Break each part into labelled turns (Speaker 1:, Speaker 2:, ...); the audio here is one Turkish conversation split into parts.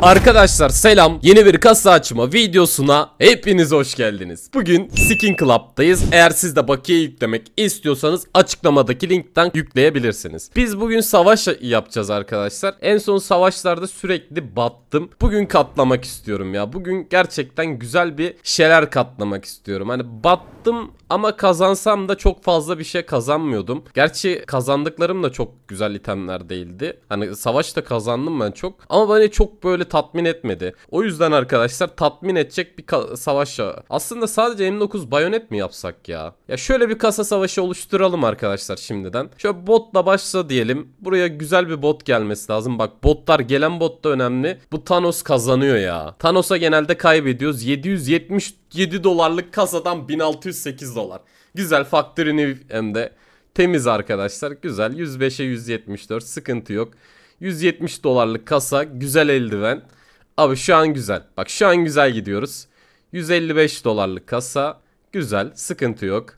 Speaker 1: Arkadaşlar selam yeni bir kasa açma videosuna hepiniz hoş geldiniz. Bugün Skin Club'dayız. Eğer siz de bakiye yüklemek istiyorsanız açıklamadaki linkten yükleyebilirsiniz. Biz bugün savaş yapacağız arkadaşlar. En son savaşlarda sürekli battım. Bugün katlamak istiyorum ya. Bugün gerçekten güzel bir şeyler katlamak istiyorum. Hani battım ama kazansam da çok fazla bir şey kazanmıyordum. Gerçi kazandıklarım da çok güzel itemler değildi. Hani savaşta kazandım ben çok. Ama beni çok böyle tatmin etmedi. O yüzden arkadaşlar tatmin edecek bir savaşa. Aslında sadece M9 bayonet mi yapsak ya? Ya şöyle bir kasa savaşı oluşturalım arkadaşlar şimdiden. Şöyle botla başla diyelim. Buraya güzel bir bot gelmesi lazım. Bak botlar gelen bot da önemli. Bu Thanos kazanıyor ya. Thanos'a genelde kaybediyoruz. 770 7 dolarlık kasadan 1608 dolar. Güzel factory'ni hem de temiz arkadaşlar. Güzel 105'e 174 sıkıntı yok. 170 dolarlık kasa güzel eldiven. Abi şu an güzel. Bak şu an güzel gidiyoruz. 155 dolarlık kasa güzel sıkıntı yok.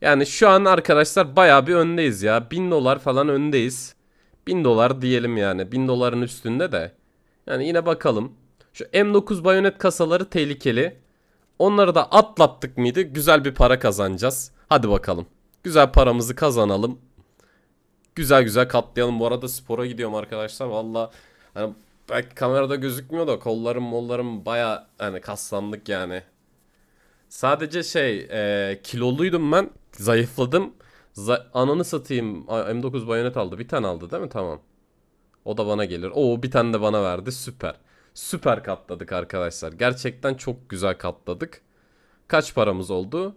Speaker 1: Yani şu an arkadaşlar baya bir öndeyiz ya. 1000 dolar falan öndeyiz. 1000 dolar diyelim yani. 1000 doların üstünde de. Yani yine bakalım. Şu M9 bayonet kasaları tehlikeli. Onları da atlattık mıydı güzel bir para kazanacağız. Hadi bakalım. Güzel paramızı kazanalım. Güzel güzel katlayalım. Bu arada spora gidiyorum arkadaşlar. Valla hani belki kamerada gözükmüyor da kollarım mollarım baya hani kaslandık yani. Sadece şey e, kiloluydum ben. Zayıfladım. Za ananı satayım. M9 bayonet aldı. Bir tane aldı değil mi? Tamam. O da bana gelir. Oo bir tane de bana verdi. Süper. Süper katladık arkadaşlar. Gerçekten çok güzel katladık. Kaç paramız oldu?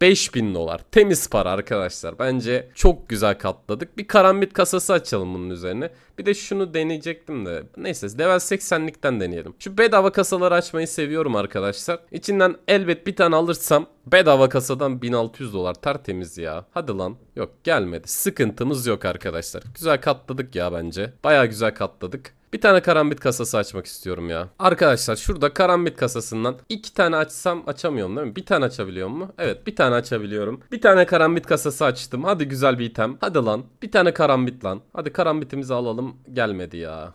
Speaker 1: 5000 dolar. Temiz para arkadaşlar. Bence çok güzel katladık. Bir karambit kasası açalım bunun üzerine. Bir de şunu deneyecektim de. Neyse level 80'likten deneyelim. Şu bedava kasaları açmayı seviyorum arkadaşlar. İçinden elbet bir tane alırsam bedava kasadan 1600 dolar tertemiz ya. Hadi lan. Yok gelmedi. Sıkıntımız yok arkadaşlar. Güzel katladık ya bence. Baya güzel katladık. Bir tane karambit kasası açmak istiyorum ya. Arkadaşlar şurada karambit kasasından iki tane açsam açamıyorum değil mi? Bir tane açabiliyor mu? Evet bir tane açabiliyorum. Bir tane karambit kasası açtım. Hadi güzel bir item. Hadi lan. Bir tane karambit lan. Hadi karambitimizi alalım. Gelmedi ya.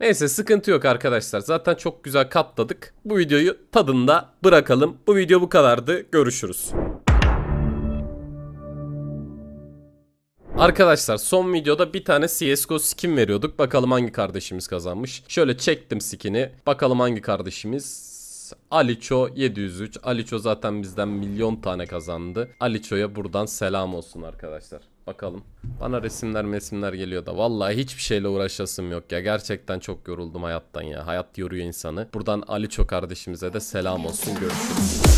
Speaker 1: Neyse sıkıntı yok arkadaşlar. Zaten çok güzel katladık. Bu videoyu tadında bırakalım. Bu video bu kadardı. Görüşürüz. Arkadaşlar son videoda bir tane CSGO skin veriyorduk. Bakalım hangi kardeşimiz kazanmış. Şöyle çektim skin'i. Bakalım hangi kardeşimiz Aliço 703. Aliço zaten bizden milyon tane kazandı. Aliço'ya buradan selam olsun arkadaşlar. Bakalım. Bana resimler mesimler geliyor da. Vallahi hiçbir şeyle uğraşasım yok ya. Gerçekten çok yoruldum hayattan ya. Hayat yoruyor insanı. Buradan Aliço kardeşimize de selam olsun. Görüşürüz.